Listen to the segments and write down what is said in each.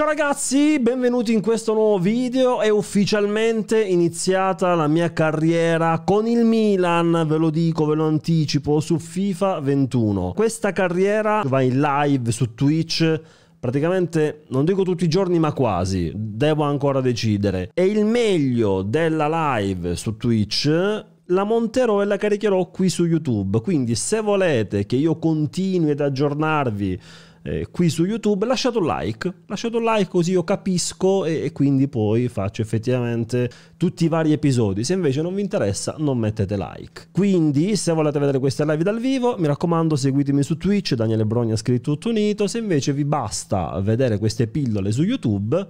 Ciao ragazzi, benvenuti in questo nuovo video. È ufficialmente iniziata la mia carriera con il Milan, ve lo dico, ve lo anticipo, su FIFA 21. Questa carriera va in live su Twitch praticamente non dico tutti i giorni ma quasi, devo ancora decidere. E il meglio della live su Twitch la monterò e la caricherò qui su YouTube, quindi se volete che io continui ad aggiornarvi eh, qui su YouTube, lasciate un like, lasciate un like così io capisco e, e, quindi poi faccio effettivamente tutti i vari episodi. Se invece non vi interessa non mettete like. Quindi se volete vedere queste live dal vivo, mi raccomando seguitemi su Twitch, Daniele Brogna scritto tutto unito, se invece vi basta vedere queste pillole su YouTube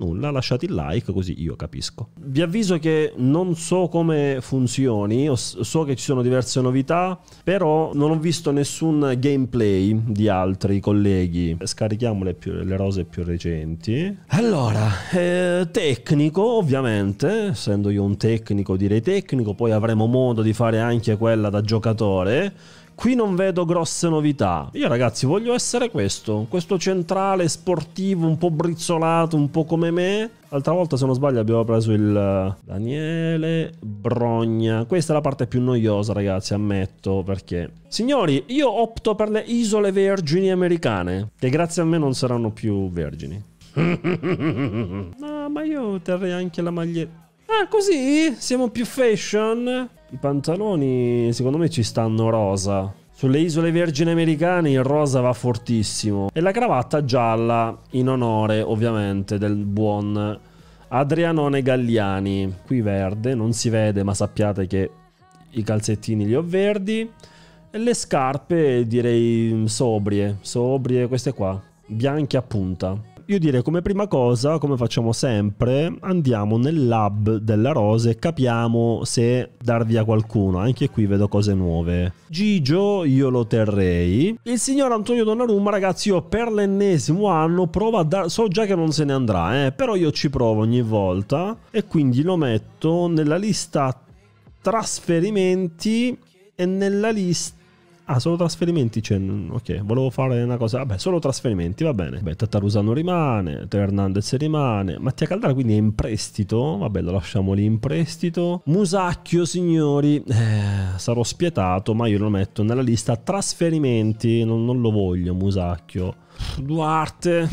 nulla, lasciate il like così io capisco. Vi avviso che non so come funzioni, so che ci sono diverse novità, però non ho visto nessun gameplay di altri colleghi. Scarichiamo le, più, le rose più recenti. Allora, eh, tecnico ovviamente, essendo io un tecnico direi tecnico, poi avremo modo di fare anche quella da giocatore qui non vedo grosse novità. Io ragazzi voglio essere questo, questo centrale sportivo un po' brizzolato, un po' come me. L'altra volta se non sbaglio abbiamo preso il eh, Daniele Brogna. Questa è la parte più noiosa ragazzi, ammetto perché. Signori, io opto per le isole vergini americane, che grazie a me non saranno più vergini. no, ma io terrei anche la maglietta. Ah, così? Siamo più fashion? I pantaloni secondo me ci stanno rosa. Sulle isole vergini americane il rosa va fortissimo. E la cravatta gialla in onore ovviamente del buon Adrianone Galliani. Qui verde, non si vede ma sappiate che i calzettini li ho verdi. E le scarpe direi sobrie, sobrie queste qua, bianche a punta. Io direi come prima cosa, come facciamo sempre, andiamo nel lab della Rose e capiamo se dar via qualcuno. Anche qui vedo cose nuove. Gigio io lo terrei. Il signor Antonio Donnarumma, ragazzi, io per l'ennesimo anno provo a dare... So già che non se ne andrà, eh, però io ci provo ogni volta e quindi lo metto nella lista trasferimenti e nella lista Ah, solo trasferimenti? Cioè, mm, ok, volevo fare una cosa. Vabbè, solo trasferimenti, va bene. Beh, Tattarusano rimane, Teo Hernandez rimane. Mattia Caldara quindi è in prestito. Vabbè, lo lasciamo lì in prestito. Musacchio, signori, eh, sarò spietato, ma io lo metto nella lista trasferimenti. Non, non lo voglio, Musacchio. Duarte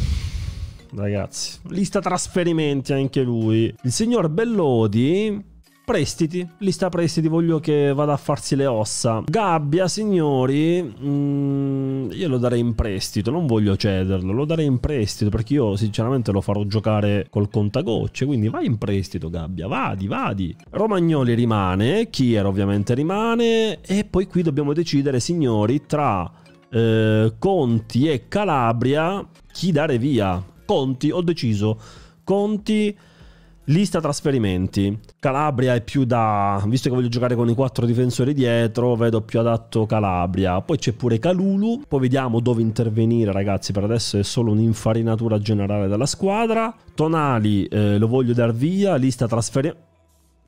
ragazzi. Lista trasferimenti anche lui. Il signor Bellodi Prestiti, lista prestiti, voglio che vada a farsi le ossa. Gabbia, signori, mh, mm, io lo darei in prestito, non voglio cederlo, lo darei in prestito perché io sinceramente lo farò giocare col contagocce, quindi vai in prestito Gabbia, vadi, vadi. Romagnoli rimane, Kier ovviamente rimane e poi qui dobbiamo decidere, signori, tra eh, Conti e Calabria chi dare via. Conti, ho deciso, Conti Lista trasferimenti. Calabria è più da... Visto che voglio giocare con i quattro difensori dietro, vedo più adatto Calabria. Poi c'è pure Calulu. Poi vediamo dove intervenire, ragazzi. Per adesso è solo un'infarinatura generale della squadra. Tonali eh, lo voglio dar via. Lista trasferimenti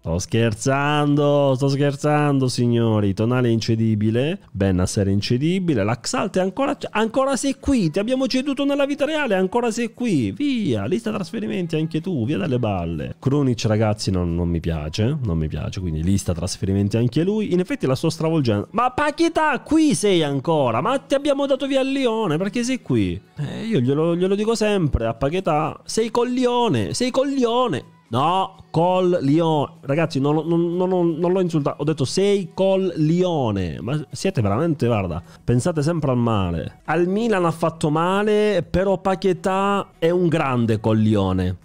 Sto scherzando, sto scherzando signori, Tonale è incedibile, Bennacer è incedibile, l'Axalt è ancora, ancora sei qui, ti abbiamo ceduto nella vita reale, ancora sei qui, via, lista trasferimenti anche tu, via dalle balle. Kronic ragazzi non, non mi piace, non mi piace, quindi lista trasferimenti anche lui, in effetti la sto stravolgendo. Ma Pachita qui sei ancora, ma ti abbiamo dato via il Lione, perché sei qui? Eh, io glielo, glielo dico sempre, a Pachita sei col Lione, sei col Lione. No, col Lione. Ragazzi, non, non, non, non, l'ho insultato. Ho detto sei col Lione. Ma siete veramente, guarda, pensate sempre al male. Al Milan ha fatto male, però Paquetà è un grande col Lione.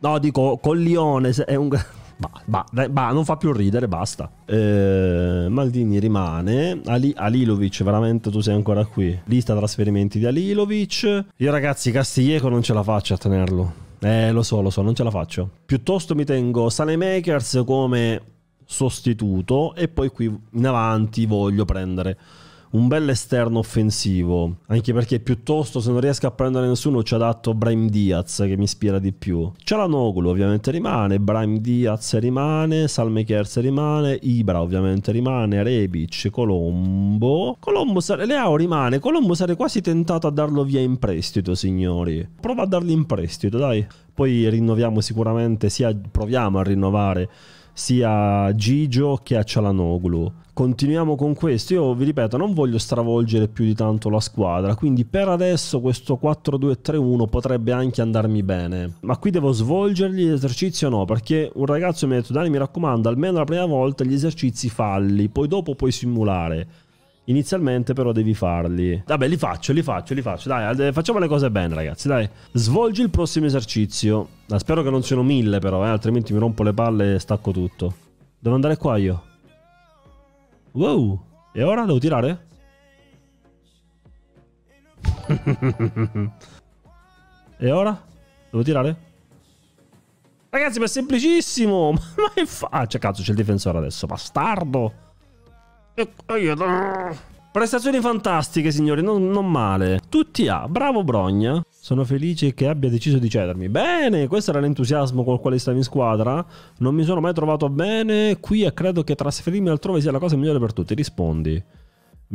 No, dico, col Lione è un grande... Bah, non fa più ridere, basta. Eh, Maldini rimane. Ali, Alilovic, veramente tu sei ancora qui. Lista trasferimenti di Alilovic. Io ragazzi, Castiglieco non ce la faccio a tenerlo. Eh, lo so, lo so, non ce la faccio. Piuttosto mi tengo Makers come sostituto e poi qui in avanti voglio prendere un bel esterno offensivo, anche perché piuttosto se non riesco a prendere nessuno ci adatto Brahim Diaz che mi ispira di più. Cialanoglu ovviamente rimane, Brahim Diaz rimane, Salmekers rimane, Ibra ovviamente rimane, Rebic, Colombo. Colombo sare- Leao rimane, Colombo sarei quasi tentato a darlo via in prestito signori. Prova a darlo in prestito dai. Poi rinnoviamo sicuramente, sia proviamo a rinnovare sia a Gigio che a Cialanoglu. Continuiamo con questo, io vi ripeto non voglio stravolgere più di tanto la squadra, quindi per adesso questo 4-2-3-1 potrebbe anche andarmi bene, ma qui devo svolgergli l'esercizio no, perché un ragazzo mi ha detto Dani mi raccomando almeno la prima volta gli esercizi falli, poi dopo puoi simulare. Inizialmente però devi farli. Vabbè, li faccio, li faccio, li faccio. Dai, facciamo le cose bene, ragazzi. Dai, svolgi il prossimo esercizio. Ah, spero che non siano mille, però, eh, altrimenti mi rompo le palle e stacco tutto. Devo andare qua io. Wow. E ora devo tirare? e ora? Devo tirare? Ragazzi, ma è semplicissimo! Ma è facile. Cioè, cazzo, c'è il difensore adesso, bastardo! Prestazioni fantastiche, signori, non, non male. Tutti A, bravo Brogna. Sono felice che abbia deciso di cedermi. Bene, questo era l'entusiasmo col quale stavo in squadra. Non mi sono mai trovato bene qui e credo che trasferirmi altrove sia la cosa migliore per tutti. Rispondi.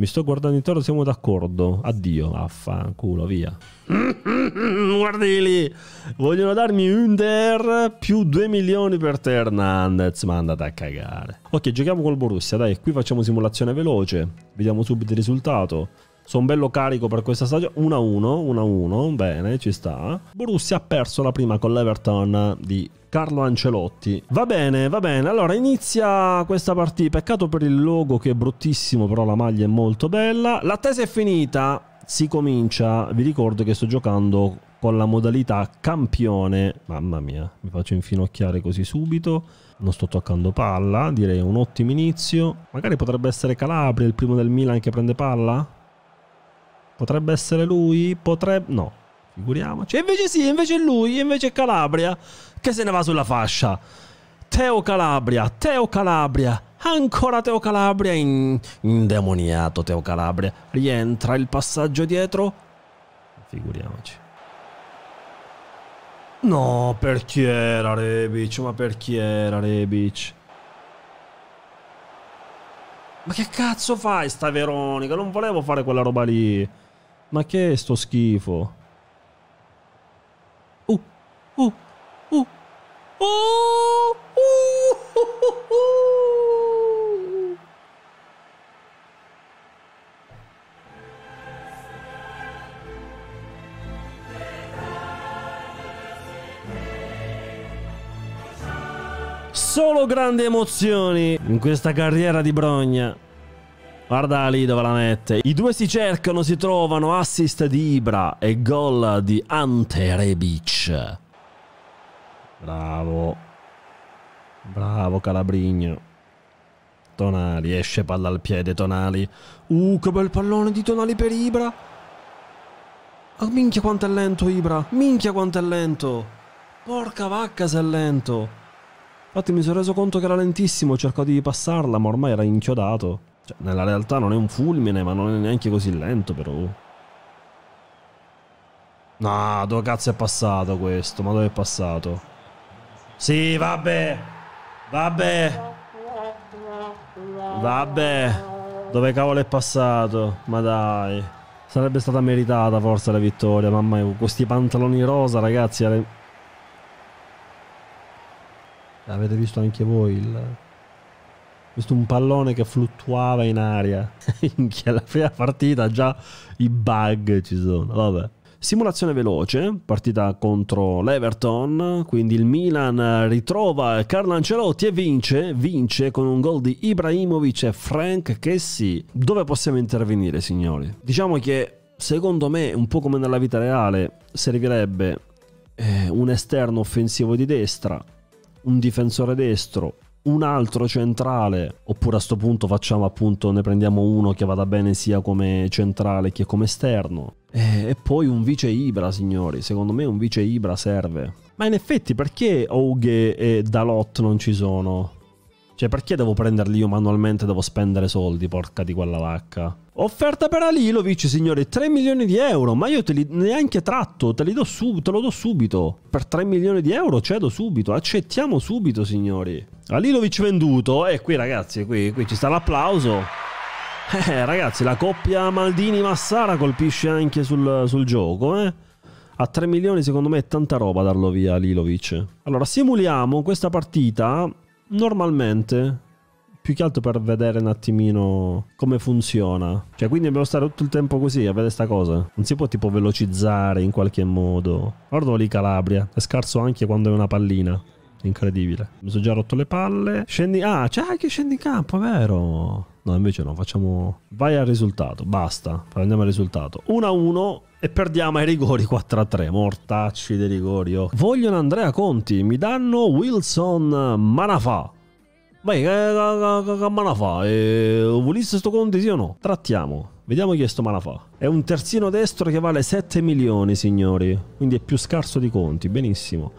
Mi sto guardando intorno, siamo d'accordo. Addio, affanculo, via. Guardi lì. Vogliono darmi Under più 2 milioni per Ternandez. Ma andate a cagare. Ok, giochiamo col Borussia, dai. Qui facciamo simulazione veloce. Vediamo subito il risultato. Sono bello carico per questa stagione. 1-1, 1-1, bene, ci sta. Borussia ha perso la prima con l'Everton di Carlo Ancelotti. Va bene, va bene. Allora inizia questa partita. Peccato per il logo che è bruttissimo, però la maglia è molto bella. L'attesa è finita. Si comincia, vi ricordo che sto giocando con la modalità campione. Mamma mia, mi faccio infinocchiare così subito. Non sto toccando palla, direi un ottimo inizio. Magari potrebbe essere Calabria il primo del Milan che prende palla? Potrebbe essere lui? Potrebbe... No, figuriamoci. E invece sì, invece è lui, invece è Calabria che se ne va sulla fascia. Teo Calabria, Teo Calabria, ancora Teo Calabria, in... indemoniato Teo Calabria. Rientra il passaggio dietro. Figuriamoci. No, per chi era Rebic? Ma per chi era Rebic? Ma che cazzo fai sta Veronica? Non volevo fare quella roba lì. Ma che è sto schifo? Uh, uh, uh, uh, uh, Solo grandi emozioni in questa carriera di Brogna. Guarda lì dove la mette. I due si cercano, si trovano. Assist di Ibra e gol di Ante Rebic. Bravo. Bravo Calabrigno. Tonali, esce palla al piede Tonali. Uh, che bel pallone di Tonali per Ibra. Oh, minchia quanto è lento Ibra. Minchia quanto è lento. Porca vacca se è lento. Infatti mi sono reso conto che era lentissimo, cercò di passarla, ma ormai era inchiodato. Cioè, nella realtà non è un fulmine, ma non è neanche così lento, però. Oh. No, dove cazzo è passato questo? Ma dove è passato? Sì, vabbè. Vabbè. Vabbè. Dove cavolo è passato? Ma dai. Sarebbe stata meritata forse la vittoria, mamma mia. Questi pantaloni rosa, ragazzi. Avete visto anche voi il visto un pallone che fluttuava in aria. la prima partita già i bug ci sono. Vabbè. Simulazione veloce, partita contro l'Everton, quindi il Milan ritrova Carlo Ancelotti e vince, vince con un gol di Ibrahimovic e Frank Kessi. Dove possiamo intervenire, signori? Diciamo che secondo me, un po' come nella vita reale, servirebbe eh, un esterno offensivo di destra, un difensore destro, un altro centrale, oppure a questo punto facciamo appunto, ne prendiamo uno che vada bene sia come centrale che come esterno. E, eh, e poi un vice Ibra, signori, secondo me un vice Ibra serve. Ma in effetti perché Oughe e Dalot non ci sono? Cioè, perché devo prenderli io manualmente? Devo spendere soldi, porca di quella vacca. Offerta per Alilovic, signori, 3 milioni di euro. Ma io te li neanche tratto, te, li do sub, te lo do subito. Per 3 milioni di euro cedo subito, accettiamo subito, signori. Alilovic venduto, e eh, qui ragazzi, qui, qui ci sta l'applauso. Eh, ragazzi, la coppia Maldini-Massara colpisce anche sul, sul gioco, eh? A 3 milioni secondo me è tanta roba darlo via a Lilovic. Allora, simuliamo questa partita normalmente più che altro per vedere un attimino come funziona. Cioè, quindi dobbiamo stare tutto il tempo così a vedere sta cosa. Non si può tipo velocizzare in qualche modo. Guardo lì Calabria, è scarso anche quando è una pallina. Incredibile. Mi sono già rotto le palle. Scendi. Ah, c'è anche scendi in campo, è vero. No, invece no, facciamo. Vai al risultato. Basta. Prendiamo il risultato. 1-1 e perdiamo ai rigori 4 a 3 mortacci dei rigori oh. vogliono Andrea Conti mi danno Wilson Manafà ma che Manafà eh, volesse sto Conti sì o no trattiamo Vediamo chi è sto Manafà. È un terzino destro che vale 7 milioni, signori. Quindi è più scarso di conti, benissimo.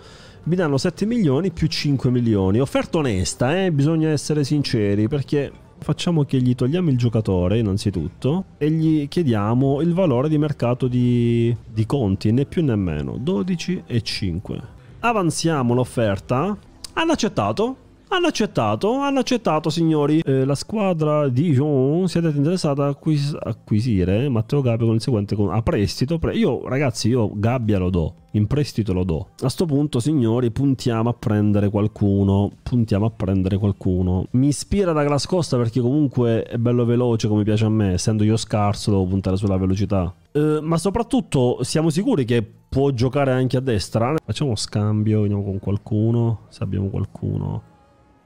Mi danno 7 milioni più 5 milioni. Offerta onesta, eh? bisogna essere sinceri, perché facciamo che gli togliamo il giocatore innanzitutto e gli chiediamo il valore di mercato di, di conti, né più né meno, 12 e 5. Avanziamo l'offerta, hanno accettato, hanno accettato, hanno accettato signori. Eh, la squadra di Dijon siete interessata ad acquis- acquisire Matteo Gabbia con il seguente con- a prestito. Pre- io ragazzi, io Gabbia lo do, in prestito lo do. A sto punto signori puntiamo a prendere qualcuno, puntiamo a prendere qualcuno. Mi ispira da Glascosta perché comunque è bello veloce come piace a me, essendo io scarso devo puntare sulla velocità. Eh, ma soprattutto siamo sicuri che può giocare anche a destra? Facciamo scambio, vediamo con qualcuno, se abbiamo qualcuno.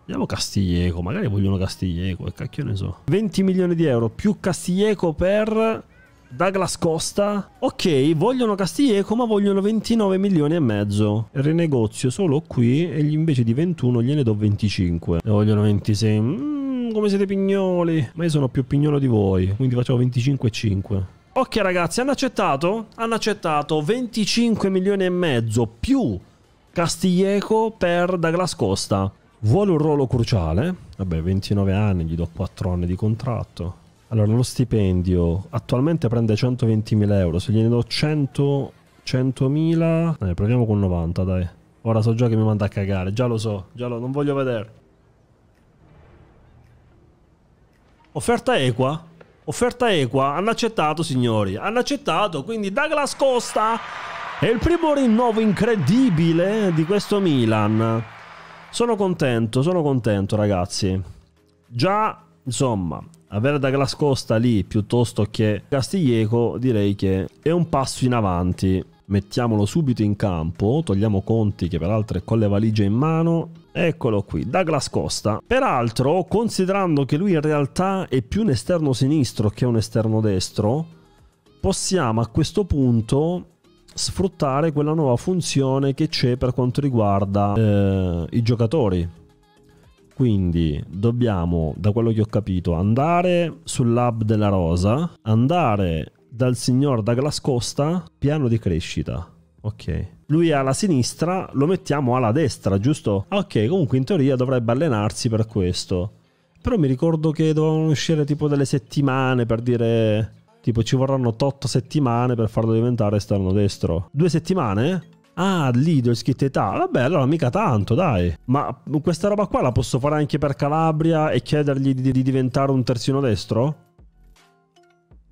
Vediamo Castiglieco, magari vogliono Castiglieco, che cacchio ne so. 20 milioni di euro più Castiglieco per Douglas Costa. Ok, vogliono Castiglieco ma vogliono 29 milioni e mezzo. Rinegozio solo qui e invece di 21 gliene do 25. Ne vogliono 26. Mm, come siete pignoli. Ma io sono più pignolo di voi, quindi facciamo 25 e 5. Ok ragazzi, hanno accettato? Hanno accettato 25 milioni e mezzo più Castiglieco per Douglas Costa. Vuole un ruolo cruciale, vabbè 29 anni, gli do 4 anni di contratto. Allora lo stipendio attualmente prende 120.000 euro, se gliene do 100, 100.000... Dai, proviamo con 90 dai. Ora so già che mi manda a cagare, già lo so, già lo... non voglio vedere. Offerta equa? Offerta equa? Hanno accettato signori, hanno accettato, quindi Douglas Costa è il primo rinnovo incredibile di questo Milan. Sono contento, sono contento ragazzi. Già, insomma, avere Douglas Costa lì piuttosto che Castiglieco direi che è un passo in avanti. Mettiamolo subito in campo, togliamo Conti che peraltro è con le valigie in mano. Eccolo qui, Douglas Costa. Peraltro, considerando che lui in realtà è più un esterno sinistro che un esterno destro, possiamo a questo punto sfruttare quella nuova funzione che c'è per quanto riguarda eh, i giocatori. Quindi dobbiamo, da quello che ho capito, andare sull'hub della rosa, andare dal signor Douglas Costa, piano di crescita. Ok. Lui è alla sinistra, lo mettiamo alla destra, giusto? Ok, comunque in teoria dovrebbe allenarsi per questo. Però mi ricordo che dovevano uscire tipo delle settimane per dire Tipo ci vorranno 8 settimane per farlo diventare esterno destro. Due settimane? Ah, Lido, scritta età. Vabbè, allora mica tanto, dai. Ma questa roba qua la posso fare anche per Calabria e chiedergli di, di diventare un terzino destro?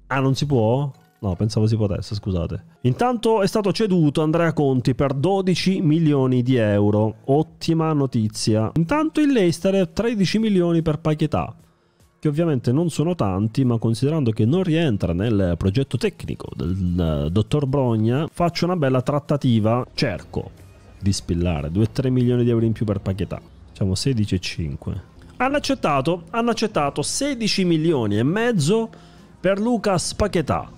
Ah, non si può? No, pensavo si potesse, scusate. Intanto è stato ceduto Andrea Conti per 12 milioni di euro. Ottima notizia. Intanto il Leicester è 13 milioni per Paquetà che ovviamente non sono tanti, ma considerando che non rientra nel progetto tecnico del eh, dottor Brogna, faccio una bella trattativa, cerco di spillare 2-3 milioni di euro in più per Pachetà, diciamo 16,5. Hanno accettato, hanno accettato 16 milioni e mezzo per Lucas Pachetà,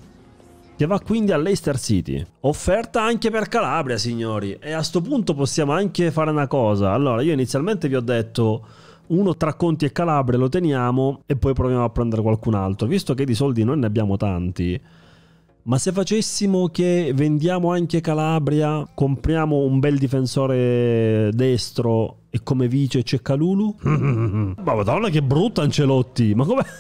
che va quindi all'Eister City. Offerta anche per Calabria, signori. E a questo punto possiamo anche fare una cosa. Allora, io inizialmente vi ho detto uno tra Conti e Calabria lo teniamo e poi proviamo a prendere qualcun altro. Visto che di soldi noi ne abbiamo tanti, ma se facessimo che vendiamo anche Calabria, compriamo un bel difensore destro e come vice c'è Calulu? ma madonna che brutta Ancelotti, ma come...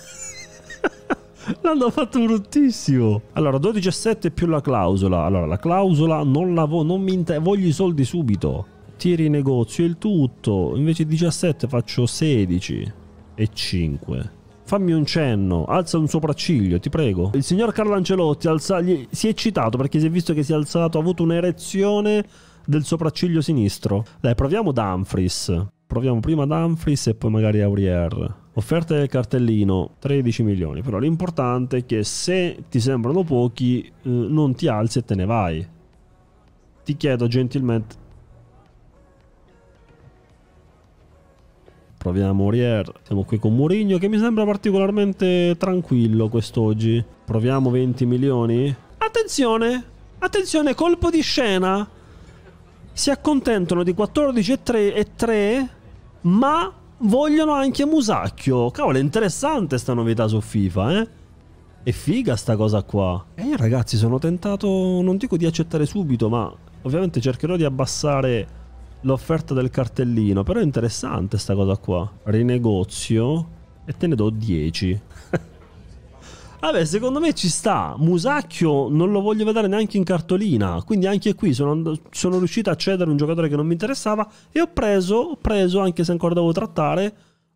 L'hanno fatto bruttissimo. Allora, 12,7 più la clausola. Allora, la clausola non la vo- non mi inter- voglio i soldi subito tiri negozio il tutto, invece di 17 faccio 16 e 5. Fammi un cenno, alza un sopracciglio, ti prego. Il signor Carlo Ancelotti alza, gli, si è eccitato perché si è visto che si è alzato, ha avuto un'erezione del sopracciglio sinistro. Dai, proviamo Dumfries. Proviamo prima Dumfries e poi magari Aurier. Offerte del cartellino 13 milioni, però l'importante è che se ti sembrano pochi eh, non ti alzi e te ne vai. Ti chiedo gentilmente Proviamo Rier. Siamo qui con Murigno che mi sembra particolarmente tranquillo quest'oggi. Proviamo 20 milioni. Attenzione! Attenzione, colpo di scena! Si accontentano di 14,3 ma vogliono anche Musacchio. Cavolo, è interessante sta novità su FIFA, eh? È figa sta cosa qua. Eh ragazzi, sono tentato, non dico di accettare subito, ma ovviamente cercherò di abbassare l'offerta del cartellino. Però è interessante sta cosa qua. Rinegozio e te ne do 10. Vabbè, secondo me ci sta. Musacchio non lo voglio vedere neanche in cartolina. Quindi anche qui sono, sono riuscito a cedere un giocatore che non mi interessava. E ho preso, ho preso, anche se ancora devo trattare,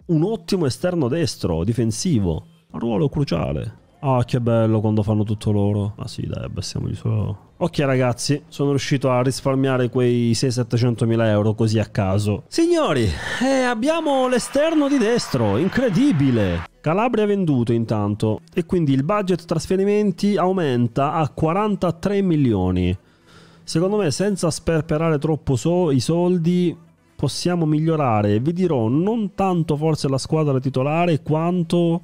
un ottimo esterno destro, difensivo. Ruolo cruciale. Ah, che bello quando fanno tutto loro. Ah sì, dai, abbassiamogli solo Ok ragazzi, sono riuscito a risparmiare quei 600 700 mila euro così a caso. Signori, eh, abbiamo l'esterno di destro, incredibile! Calabria venduto intanto e quindi il budget trasferimenti aumenta a 43 milioni. Secondo me senza sperperare troppo so i soldi possiamo migliorare, vi dirò, non tanto forse la squadra titolare quanto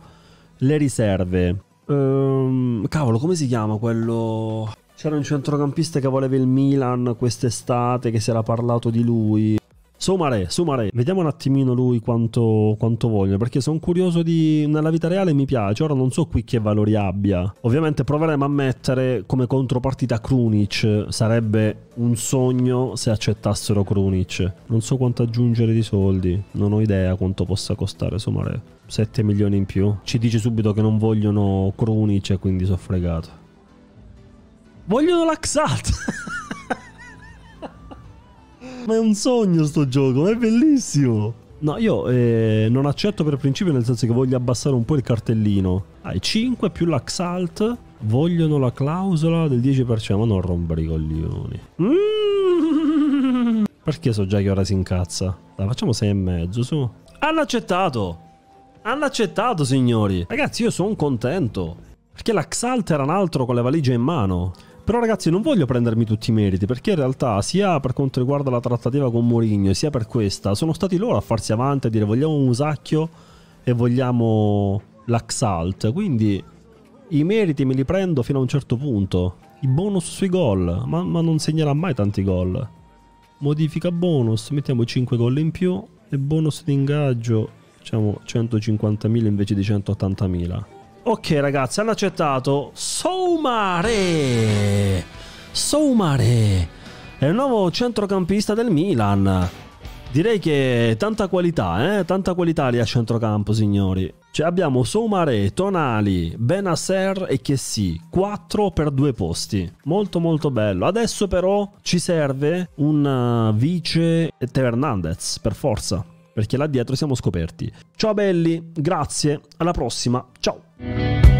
le riserve. Ehm, cavolo, come si chiama quello... C'era un centrocampista che voleva il Milan quest'estate, che si era parlato di lui. Sumare, Sumare, vediamo un attimino lui quanto, quanto voglio, perché sono curioso di... nella vita reale mi piace, ora non so qui che valori abbia. Ovviamente proveremo a mettere come contropartita Krunic, sarebbe un sogno se accettassero Krunic. Non so quanto aggiungere di soldi, non ho idea quanto possa costare Sumare. 7 milioni in più. Ci dice subito che non vogliono Krunic e quindi sono fregato. Vogliono l'axat. Ma è un sogno sto gioco, ma è bellissimo. No, io eh, non accetto per principio, nel senso che voglio abbassare un po' il cartellino. Ai ah, 5 più l'axalt vogliono la clausola del 10%, ma non rompere i coglioni. Mm. Perché so già che ora si incazza? Dai, facciamo 6 e mezzo, su. Hanno accettato! Hanno accettato, signori! Ragazzi, io sono contento. Perché la l'axalt era un altro con le valigie in mano. Però ragazzi non voglio prendermi tutti i meriti perché in realtà sia per quanto riguarda la trattativa con Mourinho sia per questa sono stati loro a farsi avanti a dire vogliamo un musacchio e vogliamo l'Axalt. Quindi i meriti me li prendo fino a un certo punto. I bonus sui gol, ma, ma non segnerà mai tanti gol. Modifica bonus, mettiamo 5 gol in più e bonus di ingaggio diciamo 150.000 invece di 180.000. Ok ragazzi, hanno accettato Soumare. Soumare è il nuovo centrocampista del Milan. Direi che tanta qualità, eh? Tanta qualità lì a centrocampo, signori. Cioè abbiamo Soumare, Tonali, Benasser e Chessy, 4 per 2 posti. Molto molto bello. Adesso però ci serve un eh, vice Teo Hernandez, per forza perché là dietro siamo scoperti. Ciao belli, grazie, alla prossima, ciao!